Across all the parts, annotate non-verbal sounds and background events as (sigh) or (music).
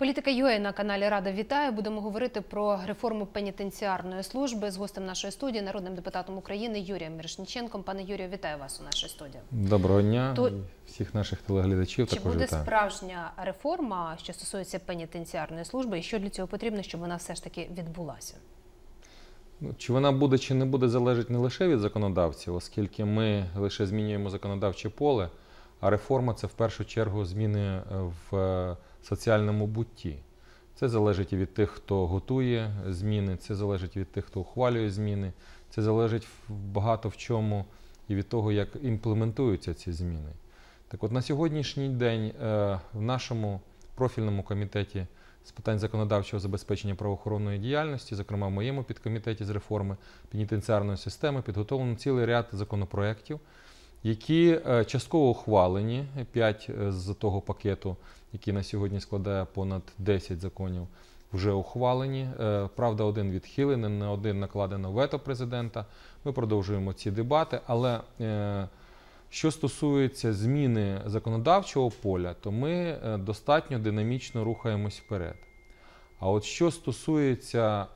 Політика ЮЕ на каналі Рада вітає. Будемо говорити про реформу пенітенціарної служби з гостем нашої студії, народним депутатом України Юрієм Мірошніченком. Пане Юрію, вітаю вас у нашій студії. Доброго дня То... всіх наших телеглядачів. Чи також буде вітаю. справжня реформа, що стосується пенітенціарної служби, і що для цього потрібно, щоб вона все ж таки відбулася? Ну, чи вона буде чи не буде, залежить не лише від законодавців, оскільки ми лише змінюємо законодавче поле, а реформа це в першу чергу зміни в. Е, соціальному бутті. Це залежить і від тих, хто готує зміни, це залежить від тих, хто ухвалює зміни, це залежить багато в чому і від того, як імплементуються ці зміни. Так от на сьогоднішній день е, в нашому профільному комітеті з питань законодавчого забезпечення правоохоронної діяльності, зокрема в моєму підкомітеті з реформи пенітенціарної системи, підготовлено цілий ряд законопроєктів, які е, частково ухвалені 5 е, з того пакету. Які на сьогодні складає понад 10 законів, вже ухвалені. Е, правда, один відхилений, не один накладено вето президента. Ми продовжуємо ці дебати. Але е, що стосується зміни законодавчого поля, то ми е, достатньо динамічно рухаємось вперед. А от що стосується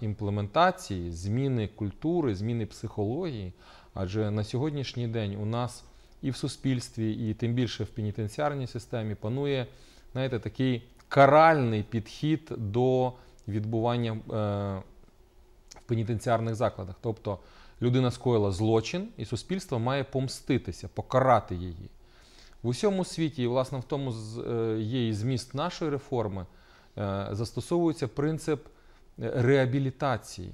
імплементації, зміни культури, зміни психології, адже на сьогоднішній день у нас і в суспільстві, і тим більше в пенітенціарній системі панує знаєте, такий каральний підхід до відбування е, в пенітенціарних закладах. Тобто людина скоїла злочин, і суспільство має помститися, покарати її. В усьому світі, і власне в тому е, є і зміст нашої реформи, е, застосовується принцип е, реабілітації,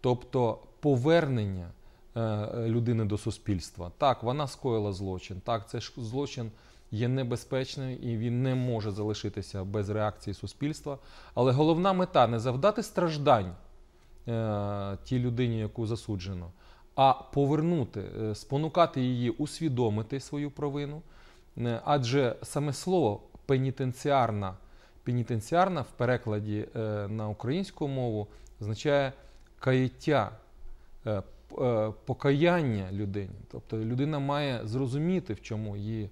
тобто повернення Е, людини до суспільства. Так, вона скоїла злочин. Так, це ж злочин є небезпечним і він не може залишитися без реакції суспільства. Але головна мета не завдати страждань е, тій людині, яку засуджено, а повернути, е, спонукати її, усвідомити свою провину. Адже саме слово пенітенціарна. Пенітенціарна в перекладі на українську мову означає каяття, Е, покаяння людині. Тобто людина має зрозуміти, в чому її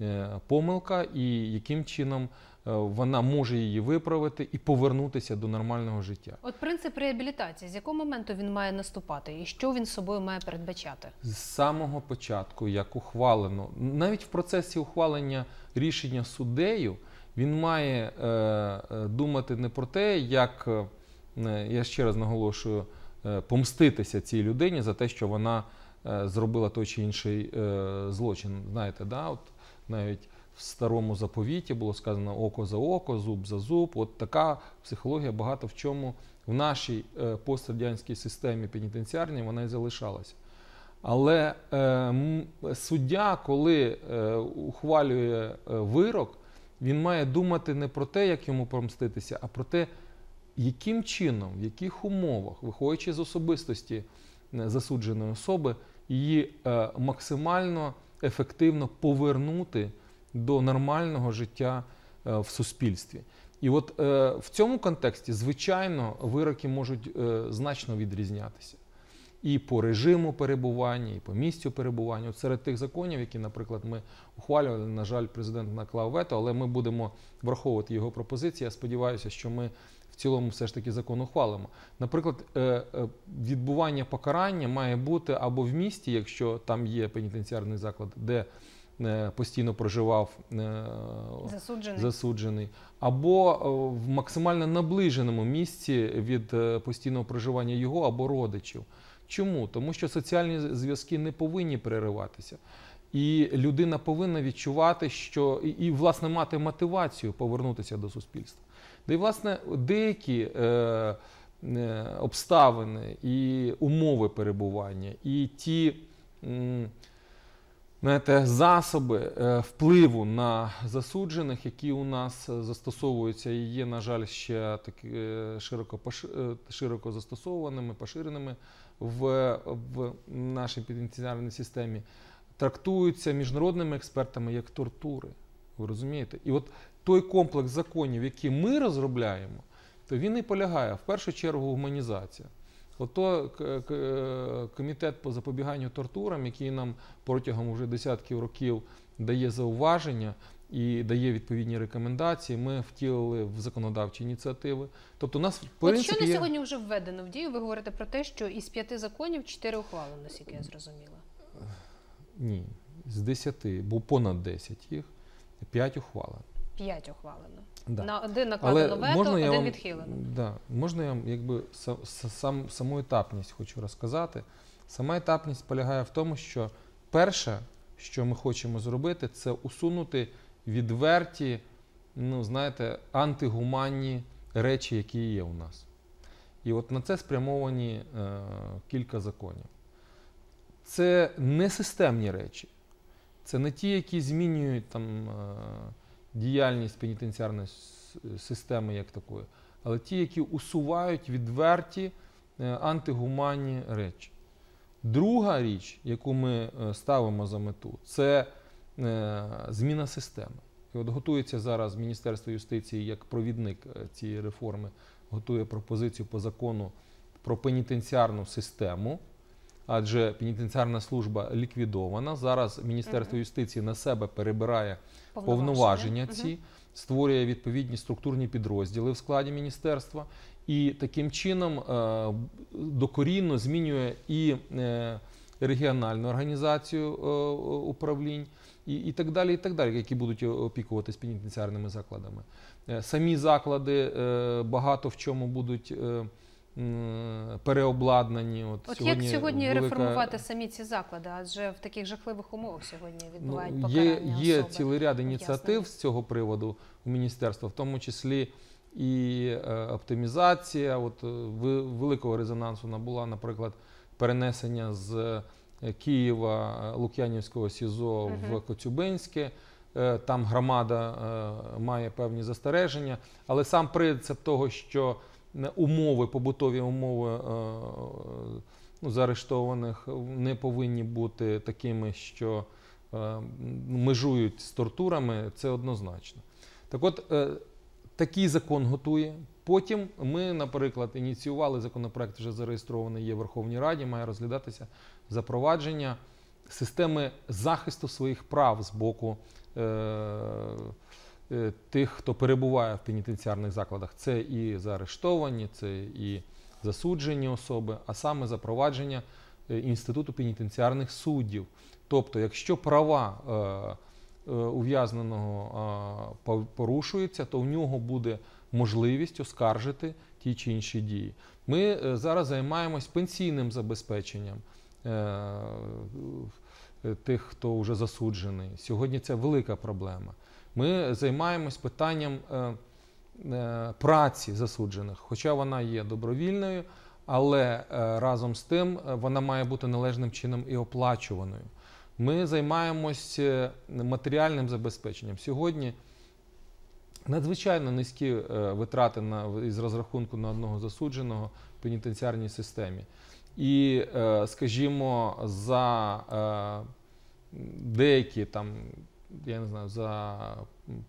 е, помилка і яким чином. Е, вона може її виправити і повернутися до нормального життя. От принцип реабілітації, з якого моменту він має наступати, і що він собою має передбачати з самого початку, як ухвалено, навіть в процесі ухвалення рішення суддею, він має е, думати не про те, як я ще раз наголошую. Е, помститися цій людині за те, що вона е, зробила той чи інший е, злочин. Знаєте, да? От навіть в старому заповіті було сказано око за око, зуб за зуб. От така психологія багато в чому в нашій пострадянській системі пенітенціарній вона і залишалася. Але е, суддя, коли е, ухвалює вирок, він має думати не про те, як йому помститися, а про те, яким чином, в яких умовах, виходячи з особистості е, засудженої особи, її е, максимально ефективно повернути до нормального життя е, в суспільстві. І от е, в цьому контексті, звичайно, вироки можуть е, значно відрізнятися і по режиму перебування, і по місцю перебування. От Серед тих законів, які, наприклад, ми ухвалювали, на жаль, президент наклав вето, але ми будемо враховувати його пропозиції. Я сподіваюся, що ми цілому все ж таки закон ухвалимо. Наприклад, е, е, відбування покарання має бути або в місті, якщо там є пенітенціарний заклад, де е, Постійно проживав засуджений. засуджений, або в максимально наближеному місці від постійного проживання його або родичів. Чому? Тому що соціальні зв'язки не повинні перериватися, і людина повинна відчувати, що і, і власне мати мотивацію повернутися до суспільства. Де і, власне, деякі е, е, обставини і умови перебування, і ті знаєте, засоби е, впливу на засуджених, які у нас застосовуються і є, на жаль, ще так е, широко широко застосованими, поширеними в, в нашій пенітенціарній системі, трактуються міжнародними експертами як тортури. Ви розумієте? І от той комплекс законів, які ми розробляємо, то він і полягає в першу чергу гуманізація. Ото комітет по запобіганню тортурам, який нам протягом вже десятків років дає зауваження і дає відповідні рекомендації, ми втілили в законодавчі ініціативи. Тобто, у нас в принципі, От що на сьогодні вже введено в дію. Ви говорите про те, що із п'яти законів чотири ухвалено, наскільки я зрозуміла. Ні, з десяти, бо понад десять їх п'ять ухвалено. П'ять ухвалено. Да. На один накладено Але вето, один вам, відхилено. Да, можна я вам якби сам, саму етапність хочу розказати. Сама етапність полягає в тому, що перше, що ми хочемо зробити, це усунути відверті, ну знаєте, антигуманні речі, які є у нас. І от на це спрямовані е, кілька законів. Це не системні речі, це не ті, які змінюють там. Е, діяльність пенітенціарної системи як такої, але ті, які усувають відверті е, антигуманні речі. Друга річ, яку ми е, ставимо за мету, це е, зміна системи. І от готується зараз Міністерство юстиції як провідник цієї реформи, готує пропозицію по закону про пенітенціарну систему адже пенітенціарна служба ліквідована. Зараз Міністерство юстиції на себе перебирає повноваження ці, створює відповідні структурні підрозділи в складі міністерства і таким чином е, докорінно змінює і е, регіональну організацію е, управлінь. І і так далі, і так далі, які будуть опікуватись пенітенціарними закладами. Самі заклади багато в чому будуть переобладнані. От, От сьогодні як сьогодні велика... реформувати самі ці заклади? Адже в таких жахливих умовах сьогодні ну, відбувають ну, покарання Є, є цілий ряд ініціатив Ясно. з цього приводу у міністерства, в тому числі і е, оптимізація. От е, в, великого резонансу набула, наприклад, перенесення з е, Києва е, Лук'янівського СІЗО угу. в Коцюбинське. Там громада е, має певні застереження, але сам принцип того, що умови, побутові умови е, ну, заарештованих не повинні бути такими, що е, межують з тортурами, це однозначно. Так от е, такий закон готує. Потім ми, наприклад, ініціювали законопроект, вже зареєстрований є в Верховній Раді, має розглядатися запровадження системи захисту своїх прав з боку. Е, тих, хто перебуває в пенітенціарних закладах. Це і заарештовані, це і засуджені особи, а саме запровадження е, інституту пенітенціарних суддів. Тобто, якщо права е, ув'язненого порушуються, то в нього буде можливість оскаржити ті чи інші дії. Ми зараз займаємось пенсійним забезпеченням. Тих, хто вже засуджений, сьогодні це велика проблема. Ми займаємось питанням е, е, праці засуджених, хоча вона є добровільною, але е, разом з тим вона має бути належним чином і оплачуваною. Ми займаємось матеріальним забезпеченням. Сьогодні надзвичайно низькі витрати на, із розрахунку на одного засудженого в пенітенціарній системі. І, скажімо, за деякі там я не знаю, за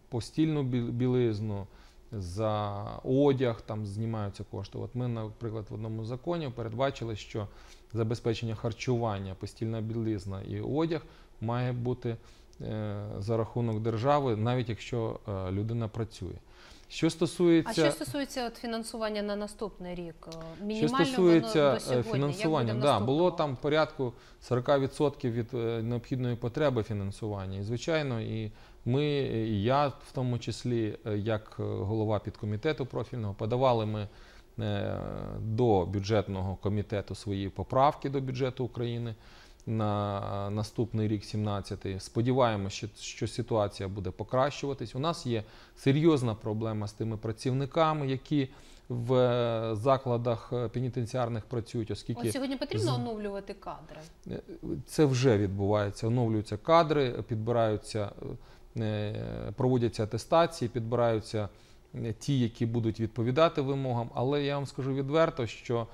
постільну білизну, за одяг там знімаються кошти. От ми, наприклад, в одному законі передбачили, що забезпечення харчування, постільна білизна і одяг має бути е, за рахунок держави, навіть якщо е, людина працює. Що стосується а що стосується от фінансування на наступний рік, е, мінімально що стосується воно до е, сьогодні? фінансування, Як буде да було там порядку 40% від е, необхідної потреби фінансування. І звичайно, і ми, і я в тому числі, як голова підкомітету профільного, подавали ми до бюджетного комітету свої поправки до бюджету України на е, наступний рік, 17-й. Сподіваємося, що ситуація буде покращуватись. У нас є серйозна проблема з тими працівниками, які в е, закладах е, пенітенціарних працюють, оскільки От сьогодні потрібно оновлювати кадри. Це вже відбувається. Оновлюються кадри, підбираються, проводяться атестації, підбираються ті, які будуть відповідати вимогам. Але я вам скажу відверто, що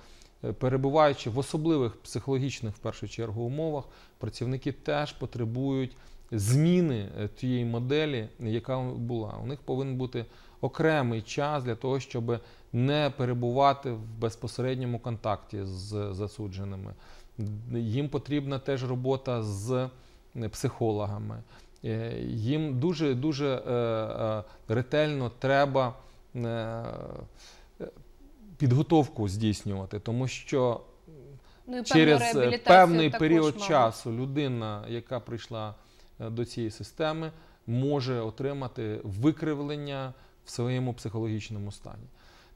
перебуваючи в особливих психологічних в першу чергу умовах, працівники теж потребують зміни е, тієї моделі, яка була. У них повинен бути окремий час для того, щоб не перебувати в безпосередньому контакті з засудженими. Їм потрібна теж робота з е, психологами. Е, їм дуже дуже ретельно треба підготовку здійснювати, тому що ну, через е, певний період мало. часу людина, яка прийшла е, до цієї системи, може отримати викривлення в своєму психологічному стані.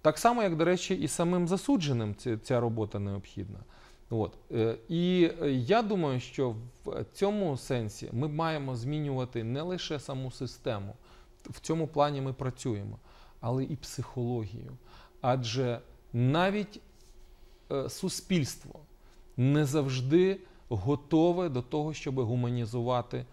Так само, як, до речі, і самим засудженим ця робота необхідна. От. Е, і я думаю, що в цьому сенсі ми маємо змінювати не лише саму систему, в цьому плані ми працюємо, але і психологію. Адже навіть е, суспільство не завжди готове до того, щоб гуманізувати.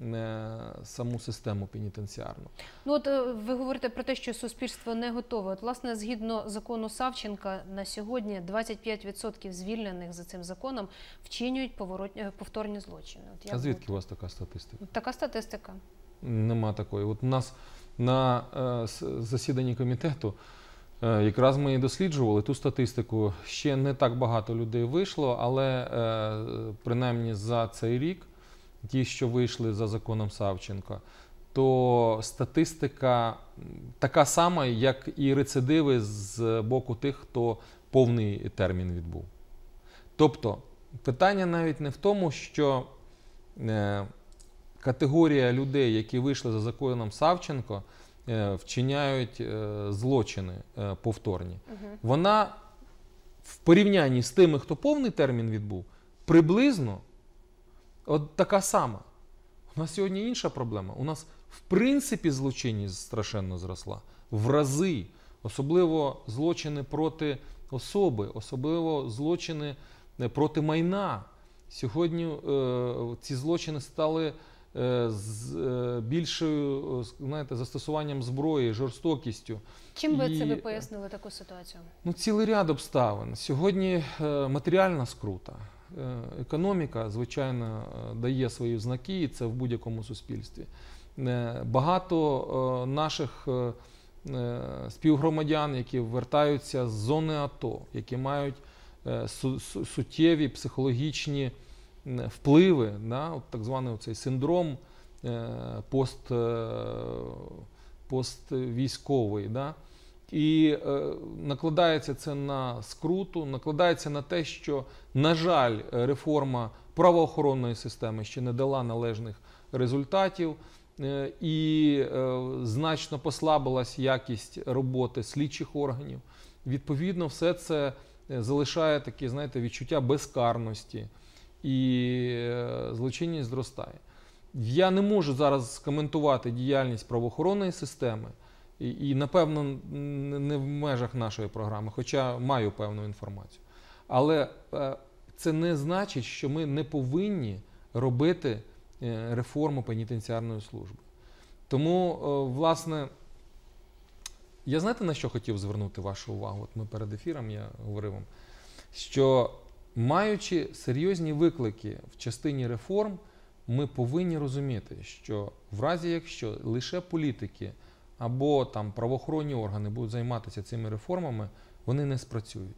Е, саму систему пенітенціарну. Ну от е, ви говорите про те, що суспільство не готове. От, власне, згідно закону Савченка, на сьогодні 25% звільнених за цим законом вчинюють поворотні повторні злочини. От а звідки буду... у вас така статистика? Така статистика. Нема такої. От у нас на е, засіданні комітету. Е, якраз ми і досліджували ту статистику. Ще не так багато людей вийшло, але е, принаймні за цей рік, ті, що вийшли за законом Савченка, то статистика така сама, як і рецидиви з боку тих, хто повний термін відбув. Тобто питання навіть не в тому, що е, категорія людей, які вийшли за законом Савченко, Е, вчиняють е, злочини е, повторні. Вона в порівнянні з тими, хто повний термін відбув, приблизно от така сама. У нас сьогодні інша проблема. У нас, в принципі, злочинність страшенно зросла в рази, особливо злочини проти особи, особливо злочини проти майна. Сьогодні е, ці злочини стали Е, з е, більшою е, знаєте, застосуванням зброї, жорстокістю. Чим ви І... це ви пояснили таку ситуацію? Ну, цілий ряд обставин. Сьогодні матеріальна скрута. Економіка, звичайно, дає свої знаки, і це в будь-якому суспільстві. Багато наших співгромадян, які вертаються з зони АТО, які мають суттєві психологічні. Е, впливи на от так званий оцей синдром е, пост, е, поствійськовий. Да? І накладається це на скруту, накладається на те, що, на жаль, реформа правоохоронної системи ще не дала належних результатів. І значно послабилась якість роботи слідчих органів. Відповідно, все це залишає таке, знаєте, відчуття безкарності і е, злочинність зростає. Я не можу зараз коментувати діяльність правоохоронної системи, і, і напевно, не в межах нашої програми, хоча маю певну інформацію. Але е, це не значить, що ми не повинні робити е, реформу пенітенціарної служби. Тому, власне, я знаєте, на що хотів звернути вашу увагу? От ми перед ефіром я говорив вам, що Маючи серйозні виклики в частині реформ, ми повинні розуміти, що в разі якщо лише політики або там правоохоронні органи будуть займатися цими реформами, вони не спрацюють.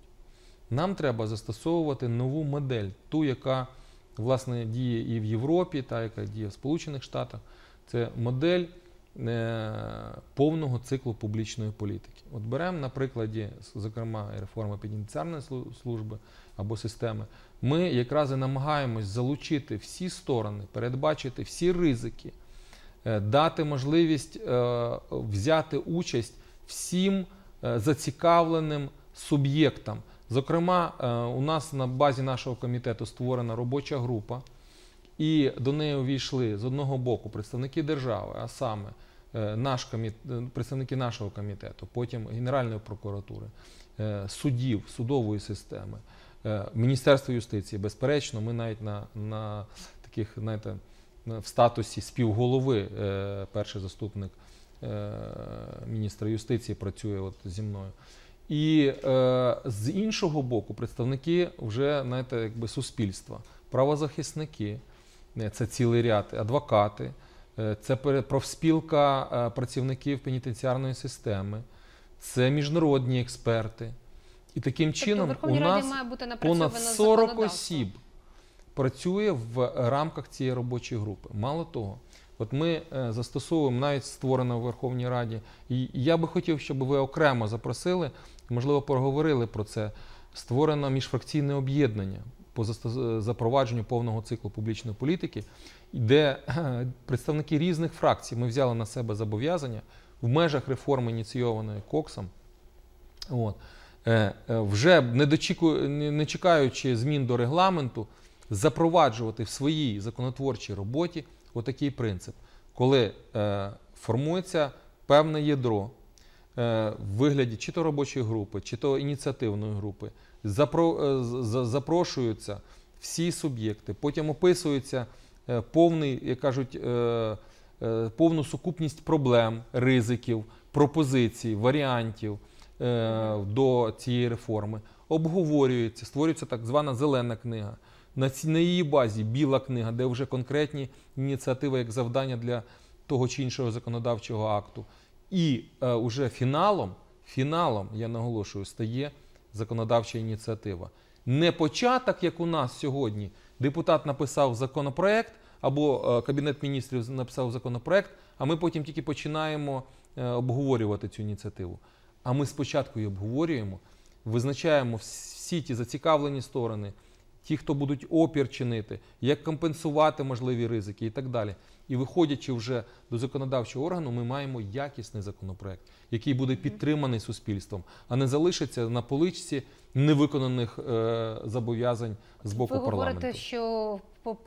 Нам треба застосовувати нову модель, ту, яка власне діє і в Європі, та яка діє в Сполучених Штатах. Це модель Е, повного циклу публічної політики. От беремо на прикладі, зокрема, реформи пенітенціарної служби або системи. Ми якраз і намагаємось залучити всі сторони, передбачити всі ризики, е, дати можливість е, взяти участь всім зацікавленим суб'єктам. Зокрема, у нас на базі нашого комітету створена робоча група. І до неї увійшли з одного боку представники держави, а саме е, наш коміт... Е, представники нашого комітету, потім Генеральної прокуратури, е, судів, судової системи, Міністерства юстиції. Безперечно, ми навіть на на таких, знаєте, в статусі співголови, перший заступник міністра юстиції працює от зі мною. І з іншого боку, представники вже знаєте, якби суспільства, правозахисники. Е, це цілий ряд, адвокати, е, це профспілка е, працівників пенітенціарної системи, це міжнародні експерти. І таким тобто чином тобто, у нас має бути понад 40 осіб працює в рамках цієї робочої групи. Мало того, от ми застосовуємо навіть створено в Верховній Раді, і я би хотів, щоб ви окремо запросили, можливо, проговорили про це. Створено міжфракційне об'єднання по е, запровадженню повного циклу публічної політики, де е, представники різних фракцій ми взяли на себе зобов'язання в межах реформи ініційованої Коксом. От, е, вже не, дочіку, не чекаючи змін до регламенту, запроваджувати в своїй законотворчій роботі отакий принцип, коли формується певне ядро Е, в вигляді чи то робочої групи, чи то ініціативної групи. Е, запрошуються всі суб'єкти, потім описується е, повний, як кажуть, повну сукупність проблем, ризиків, пропозицій, варіантів до цієї реформи. Обговорюється, створюється так звана зелена книга. На її базі біла книга, де вже конкретні ініціативи як завдання для того чи іншого законодавчого акту. І е, уже фіналом, фіналом, я наголошую, стає законодавча ініціатива. Не початок, як у нас сьогодні, депутат написав законопроект або е, Кабінет міністрів написав законопроект, а ми потім тільки починаємо е, обговорювати цю ініціативу. А ми спочатку її обговорюємо, визначаємо всі ті зацікавлені сторони, ті, хто будуть опір чинити, як компенсувати можливі ризики і так далі. І виходячи вже до законодавчого органу, ми маємо якісний законопроект, який буде підтриманий суспільством, а не залишиться на поличці невиконаних е, зобов'язань з боку Ви парламенту. Ви говорите, що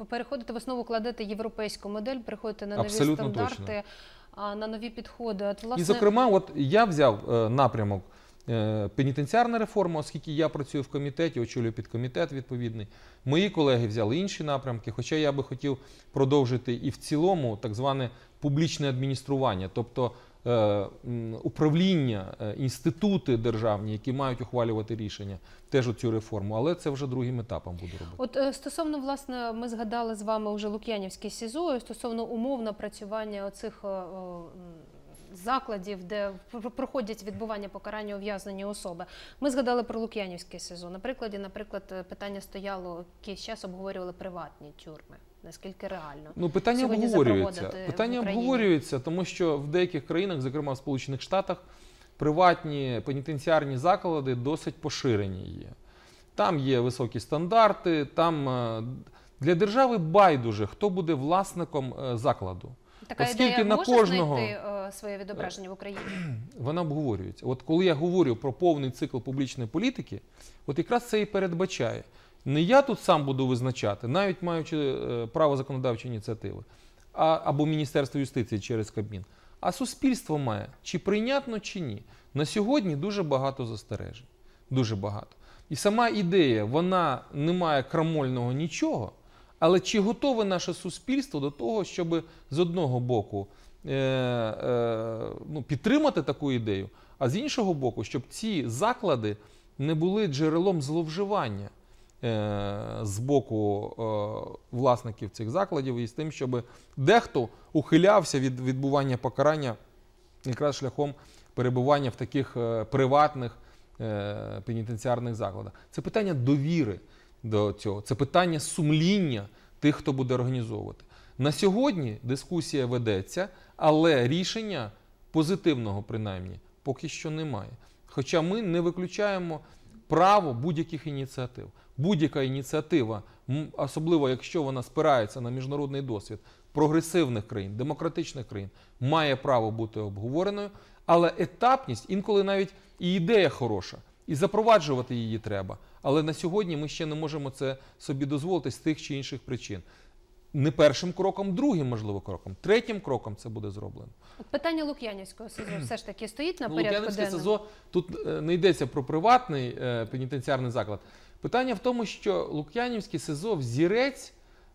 переходите в основу, кладете європейську модель, переходите на нові стандарти, точно. на нові підходи. От, власне... І зокрема, от я взяв е, напрямок. Е, пенітенціарна реформа, оскільки я працюю в комітеті, очолюю підкомітет відповідний. Мої колеги взяли інші напрямки. Хоча я би хотів продовжити і в цілому так зване публічне адміністрування, тобто е, управління, е, інститути державні, які мають ухвалювати рішення, теж цю реформу, але це вже другим етапом буду робити. От стосовно власне, ми згадали з вами вже Лук'янівське СІЗО, стосовно умов працювання, оцих закладів, де проходять відбування покарання ув'язнені особи. Ми згадали про Лук'янівський СІЗО. На прикладі, наприклад, питання стояло якийсь час, обговорювали приватні тюрми. Наскільки реально ну питання Сьогодні обговорюється? Питання обговорюється, тому що в деяких країнах, зокрема в Сполучених Штатах, приватні пенітенціарні заклади досить поширені є. Там є високі стандарти, там е, для держави байдуже хто буде власником е, закладу. Така Оскільки ідея на кожного знайти е, своє відображення в Україні? (clears throat) Вона обговорюється. От коли я говорю про повний цикл публічної політики, от якраз це і передбачає. Не я тут сам буду визначати, навіть маючи е, право законодавчої ініціативи, а, або Міністерство юстиції через Кабмін, а суспільство має чи прийнятно, чи ні. На сьогодні дуже багато застережень. Дуже багато. І сама ідея, вона не має крамольного нічого. Але чи готове наше суспільство до того, щоб з одного боку Е, е, ну, підтримати таку ідею, а з іншого боку, щоб ці заклади не були джерелом зловживання е, з боку власників цих закладів і з тим, щоб дехто ухилявся від відбування покарання якраз шляхом перебування в таких приватних пенітенціарних закладах. Це питання довіри до цього, це питання сумління тих, хто буде організовувати. На сьогодні дискусія ведеться, але рішення позитивного принаймні поки що немає. Хоча ми не виключаємо право будь-яких ініціатив. Будь-яка ініціатива, особливо якщо вона спирається на міжнародний досвід прогресивних країн, демократичних країн, має право бути обговореною, але етапність інколи навіть і ідея хороша. І запроваджувати її треба, але на сьогодні ми ще не можемо це собі дозволити з тих чи інших причин не першим кроком, другим, можливо, кроком, третім кроком це буде зроблено. От питання Лук'янівського СИЗО все ж таки стоїть на ну, порядку денному? Лук'янівське СИЗО тут е, не йдеться про приватний е, пенітенціарний заклад. Питання в тому, що Лук'янівське СИЗО взірець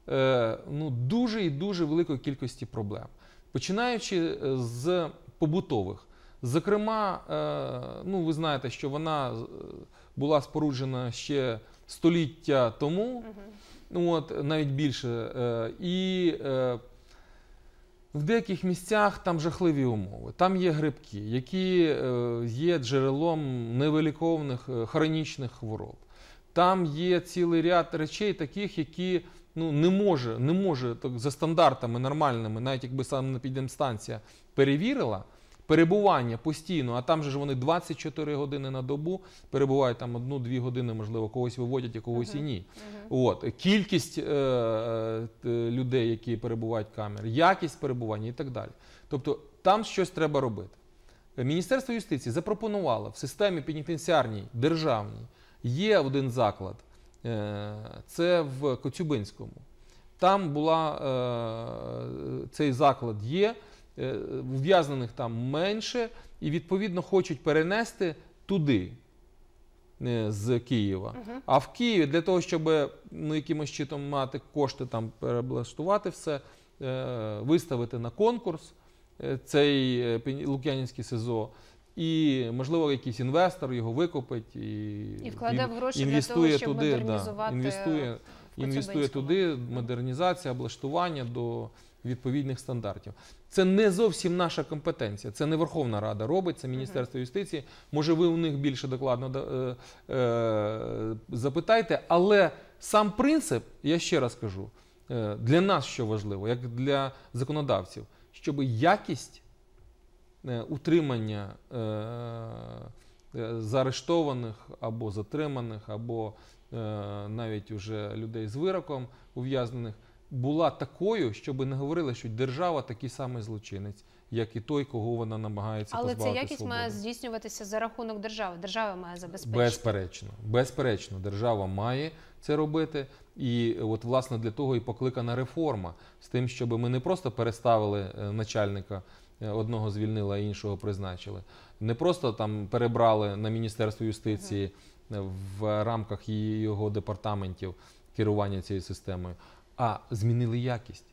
е, ну, дуже і дуже великої кількості проблем, починаючи е, з побутових. Зокрема, е, ну ви знаєте, що вона е, була споруджена ще століття тому. Угу ну от навіть більше. Е, і е, в деяких місцях там жахливі умови. Там є грибки, які е, є джерелом невиліковних хронічних хвороб. Там є цілий ряд речей, таких, які ну, не може не може так, за стандартами нормальними, навіть якби сам на підемстанція перевірила перебування постійно, а там же ж вони 24 години на добу перебувають там одну-дві години, можливо, когось виводять, а когось і ні. От кількість е, е, людей, які перебувають в камері, якість перебування і так далі. Тобто там щось треба робити. Міністерство юстиції запропонувало в системі пенітенціарній державній є один заклад, е, це в Коцюбинському. Там була цей заклад є. Е, ув'язнених там менше, і відповідно хочуть перенести туди. Е, з Києва, а в Києві для того, щоб ну, якимось читом мати кошти там переблаштувати все, е, виставити на конкурс цей е, Лук'янівський СИЗО, і можливо якийсь інвестор його викупить і і вкладе в гроші інвестує для того, щоб туди, да, інвестує, інвестує туди модернізація, облаштування до відповідних стандартів. Це не зовсім наша компетенція. Це не Верховна Рада робить, це Міністерство юстиції. Може, ви у них більше докладно е, е, запитаєте, але сам принцип, я ще раз кажу, е, для нас що важливо, як для законодавців, щоб якість утримання. Заарештованих або затриманих, або навіть уже людей з вироком ув'язнених була такою, щоб не говорили, що держава такий самий злочинець, як і той, кого вона намагається Але позбавити Але ця якість свободи. має здійснюватися за рахунок держави. Держава має забезпечити. Безперечно, безперечно, держава має це робити. І е, от власне для того і покликана реформа з тим, щоб ми не просто переставили е, начальника. Е, одного звільнила, іншого призначили. Не просто там перебрали на Міністерство юстиції в рамках його департаментів керування цією системою, а змінили якість.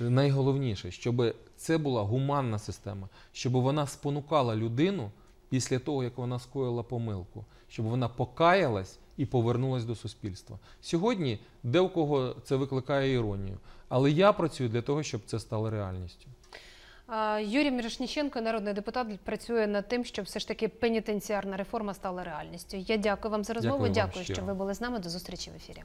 Найголовніше, щоб це була гуманна система, щоб вона спонукала людину після того, як вона скоїла помилку, щоб вона покаялась і повернулась до суспільства. Сьогодні де у кого це викликає іронію, але я працюю для того, щоб це стало реальністю. Юрій Мірошніченко, народний депутат, працює над тим, щоб все ж таки пенітенціарна реформа стала реальністю. Я дякую вам за розмову. Дякую, дякую що ви були з нами. До зустрічі в ефірі.